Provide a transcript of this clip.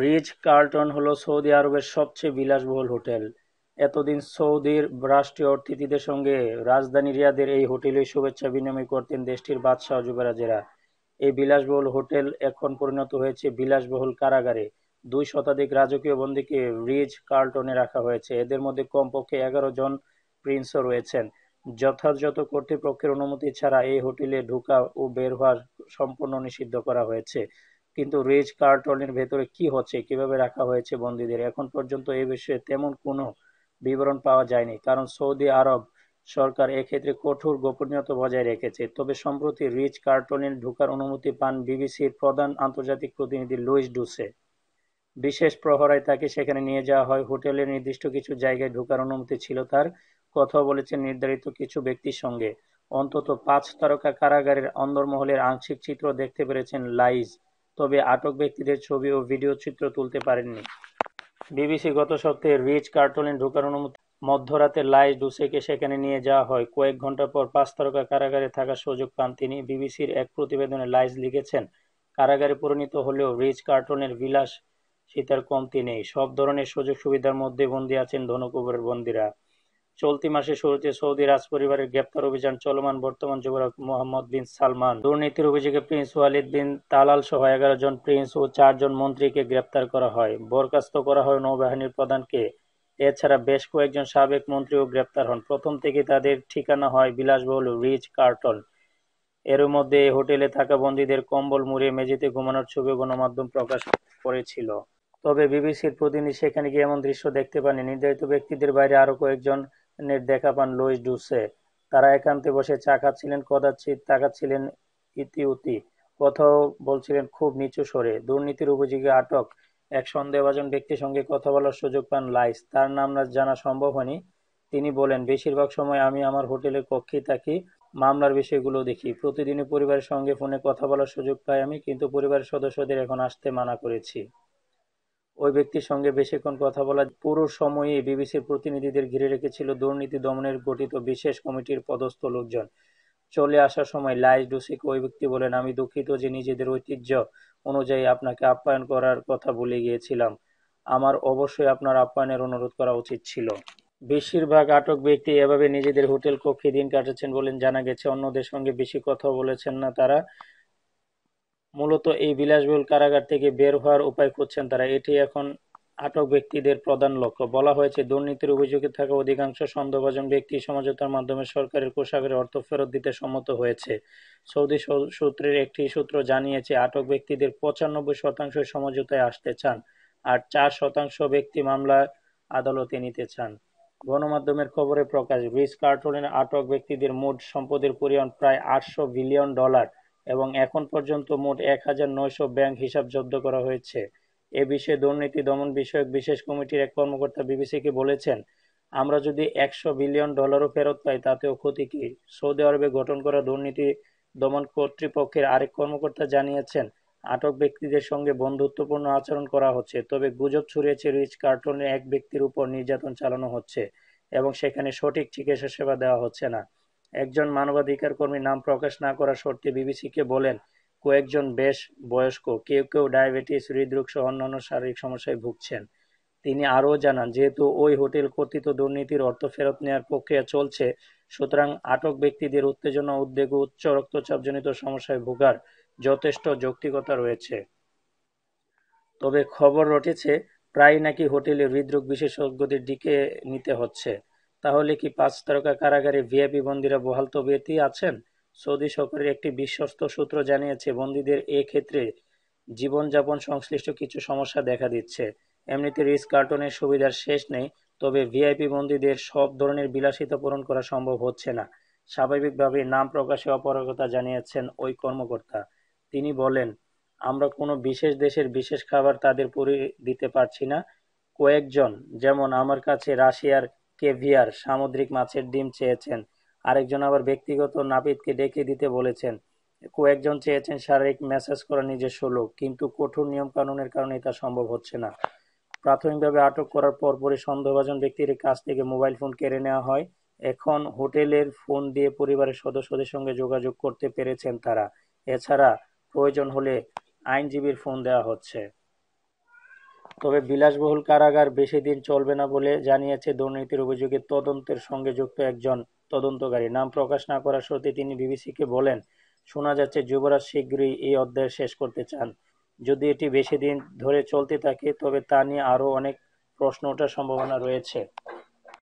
Ridge carton হল Saudi আরবের সবচেয়ে বিলাসবহুল হোটেল এতদিন সৌদির রাষ্ট্রীয় অতিথিদের সঙ্গে রাজধানী রিয়াদের এই হোটেলে শুভেচ্ছা বিনিময় করতেন দেশটির বাদশাহ যুবরাজেরা এই বিলাসবহুল হোটেল এখন পরিণত হয়েছে বিলাসবহুল কারাগারে দুই শতাধিক রাজকীয় বন্দীকে রিজ কার্টনে রাখা হয়েছে এদের মধ্যে কমপক্ষে এগারো জন প্রিন্সও রয়েছেন যথাযথ কর্তৃপক্ষের অনুমতি ছাড়া এই হোটেলে ঢোকা ও বের হওয়ার সম্পূর্ণ নিষিদ্ধ করা হয়েছে কিন্তু রিজ কার্টনের ভেতরে কি হচ্ছে কিভাবে রাখা হয়েছে বন্দীদের এখন পর্যন্ত এ বিষয়ে তেমন কোনো বিবরণ পাওয়া যায়নি কারণ সৌদি আরব সরকার এক্ষেত্রে কঠোর গোপনীয়তা বজায় রেখেছে তবে সম্প্রতি রিচ কার্টনের ঢোকার অনুমতি পান বিবিসির প্রধান আন্তর্জাতিক প্রতিনিধি লুইস ডুসে বিশেষ প্রহরায় তাকে সেখানে নিয়ে যাওয়া হয় হোটেলের নির্দিষ্ট কিছু জায়গায় ঢুকার অনুমতি ছিল তার কথা বলেছেন নির্ধারিত কিছু ব্যক্তির সঙ্গে অন্তত পাঁচ তারকা কারাগারের অন্দরমহলের আংশিক চিত্র দেখতে পেরেছেন লাইজ তবে আটক ব্যক্তিদের ছবি ও ভিডিও চিত্র তুলতে পারেননি বিবিসি গত সপ্তাহে রিচ কার্টলেন ঢোকার অনুমতি মধ্যরাতে লাই ডুসেকে সেখানে নিয়ে যাওয়া হয় কয়েক ঘন্টা পর পাঁচ তারকা কারাগারে থাকার সুযোগ পান তিনি বিবিসির এক প্রতিবেদনে লাইজ লিখেছেন কারাগারে পরিণত হলেও রিচ কার্টনের বিলাস সীতার কমতি নেই সব ধরনের সুযোগ সুবিধার মধ্যে বন্দী আছেন ধনুকুবরের বন্দীরা চলতি মাসের শুরুতে সৌদি রাজ পরিবারের গ্রেপ্তার অভিযান চলমান বর্তমান যুবরাজ মোহাম্মদ বিন সালমান দুর্নীতির অভিযোগে প্রিন্স ওয়ালিদ বিন তালাল সহ এগারো জন প্রিন্স ও চারজন মন্ত্রীকে গ্রেপ্তার করা হয় বরখাস্ত করা হয় নৌবাহিনীর প্রধানকে এছাড়া বেশ কয়েকজন সাবেক মন্ত্রীও গ্রেপ্তার হন প্রথম থেকে তাদের ঠিকানা হয় বিলাসবহুল রিচ কার্টন এর মধ্যে হোটেলে থাকা বন্দীদের কম্বল মুড়িয়ে মেঝেতে ঘুমানোর ছবি গণমাধ্যম প্রকাশ করেছিল তবে বিবিসির প্রতিনিধি সেখানে গিয়ে এমন দৃশ্য দেখতে পাননি নির্ধারিত ব্যক্তিদের বাইরে আরো কয়েকজন দেখা পান লুইস ডুসে, তারা একান্তে বসে চা খাচ্ছিলেন, কদাচিৎ তাকাচ্ছিলেন ইতিউতি, কথাও বলছিলেন খুব নিচু স্বরে, দুর্নীতির উপযোগী আটক এক সন্দেহভাজন ব্যক্তির সঙ্গে কথা বলার সুযোগ পান লাইস তার নাম জানা সম্ভব হয়নি, তিনি বলেন, বেশিরভাগ সময় আমি আমার হোটেলের কক্ষে থাকি, মামলার বিষয়গুলো দেখি, প্রতিদিনই পরিবারের সঙ্গে ফোনে কথা বলার সুযোগ পাই আমি, কিন্তু পরিবারের সদস্যদের এখন আসতে মানা করেছি। ওই ব্যক্তির সঙ্গে বেশিক্ষণ কথা বলা পুরো সময়ে বিবিসির প্রতিনিধিদের ঘিরে রেখেছিল দুর্নীতি দমনের গঠিত বিশেষ কমিটির পদস্থ লোকজন চলে আসার সময় লাইস ডুসিকে ওই ব্যক্তি বলেন আমি দুঃখিত যে নিজেদের ঐতিহ্য অনুযায়ী আপনাকে আপ্যায়ন করার কথা বলে গিয়েছিলাম আমার অবশ্যই আপনার আপ্যায়নের অনুরোধ করা উচিত ছিল বেশিরভাগ আটক ব্যক্তি এভাবে নিজেদের হোটেল কক্ষে দিন কাটাচ্ছেন বলেন জানা গেছে অন্যদের সঙ্গে বেশি কথা বলেছেন না তারা মূলত এই বিলাসবহুল কারাগার থেকে বের হওয়ার উপায় খুঁজছেন তারা এটি এখন আটক ব্যক্তিদের প্রধান লক্ষ্য বলা হয়েছে দুর্নীতির অভিযোগে থাকা অধিকাংশ সন্দেহভাজন ব্যক্তি সমঝোতার মাধ্যমে সরকারের কোষাগারে অর্থ ফেরত দিতে সম্মত হয়েছে সৌদি সূত্রের একটি সূত্র জানিয়েছে আটক ব্যক্তিদের পঁচানব্বই শতাংশ সমঝোতায় আসতে চান আর চার শতাংশ ব্যক্তি মামলা আদালতে নিতে চান গণমাধ্যমের খবরে প্রকাশ ব্রিজ কার্টুনের আটক ব্যক্তিদের মোট সম্পদের পরিমাণ প্রায় আটশো বিলিয়ন ডলার এবং এখন পর্যন্ত মোট এক হাজার নয়শো ব্যাংক হিসাব জব্দ করা হয়েছে এ বিষয়ে দুর্নীতি দমন বিষয়ক বিশেষ কমিটির এক কর্মকর্তা বিবিসিকে বলেছেন আমরা যদি একশো বিলিয়ন ডলারও ফেরত পাই তাতেও ক্ষতি কি সৌদি আরবে গঠন করা দুর্নীতি দমন কর্তৃপক্ষের আরেক কর্মকর্তা জানিয়েছেন আটক ব্যক্তিদের সঙ্গে বন্ধুত্বপূর্ণ আচরণ করা হচ্ছে তবে গুজব ছড়িয়েছে রিচ কার্টনে এক ব্যক্তির উপর নির্যাতন চালানো হচ্ছে এবং সেখানে সঠিক চিকিৎসা সেবা দেওয়া হচ্ছে না একজন মানবাধিকার কর্মী নাম প্রকাশ না করার শর্তে বিবিসিকে বলেন কয়েকজন বেশ বয়স্ক কেউ কেউ ডায়াবেটিস হৃদরোগ সহ অন্যান্য শারীরিক সমস্যায় ভুগছেন তিনি আরও জানান যেহেতু ওই হোটেল কর্তৃত দুর্নীতির অর্থ ফেরত নেওয়ার প্রক্রিয়া চলছে সুতরাং আটক ব্যক্তিদের উত্তেজনা উদ্বেগ উচ্চ রক্তচাপজনিত সমস্যায় ভোগার যথেষ্ট যৌক্তিকতা রয়েছে তবে খবর রটেছে প্রায় নাকি হোটেলে হৃদরোগ বিশেষজ্ঞদের ডিকে নিতে হচ্ছে তাহলে কি পাঁচ তারকা কারাগারে ভিআইপি বন্দীরা বহাল তবিয়তেই আছেন সৌদি সরকারের একটি বিশ্বস্ত সূত্র জানিয়েছে বন্দীদের এক্ষেত্রে ক্ষেত্রে জীবনযাপন সংশ্লিষ্ট কিছু সমস্যা দেখা দিচ্ছে এমনিতে রিস্ক কার্টনের সুবিধার শেষ নেই তবে ভিআইপি বন্দীদের সব ধরনের বিলাসিতা পূরণ করা সম্ভব হচ্ছে না স্বাভাবিকভাবে নাম প্রকাশে অপারগতা জানিয়েছেন ওই কর্মকর্তা তিনি বলেন আমরা কোনো বিশেষ দেশের বিশেষ খাবার তাদের পরি দিতে পারছি না কয়েকজন যেমন আমার কাছে রাশিয়ার কেভিয়ার, সামুদ্রিক মাছের ডিম চেয়েছেন, আরেকজন আবার ব্যক্তিগত নাপিতকে ডেকে দিতে বলেছেন, কয়েকজন চেয়েছেন শারীরিক ম্যাসাজ করা নিজস্ব লোক, কিন্তু কঠোর নিয়ম কানুনের কারণে তা সম্ভব হচ্ছে না। প্রাথমিকভাবে আটক করার পরপরই সন্দেহভাজন ব্যক্তির কাছ থেকে মোবাইল ফোন কেড়ে নেওয়া হয়। এখন হোটেলের ফোন দিয়ে পরিবারের সদস্যদের সঙ্গে যোগাযোগ করতে পেরেছেন তারা এছাড়া প্রয়োজন হলে আইনজীবীর ফোন দেওয়া হচ্ছে। তবে বিলাসবহুল কারাগার বেশি দিন চলবে না বলে জানিয়েছে দুর্নীতির অভিযোগে তদন্তের সঙ্গে যুক্ত একজন তদন্তকারী নাম প্রকাশ না করার সত্যি তিনি বিবিসিকে বলেন শোনা যাচ্ছে যুবরাজ শীঘ্রই এই অধ্যায় শেষ করতে চান যদি এটি বেশি দিন ধরে চলতে থাকে তবে তা নিয়ে আরও অনেক প্রশ্ন ওঠার সম্ভাবনা রয়েছে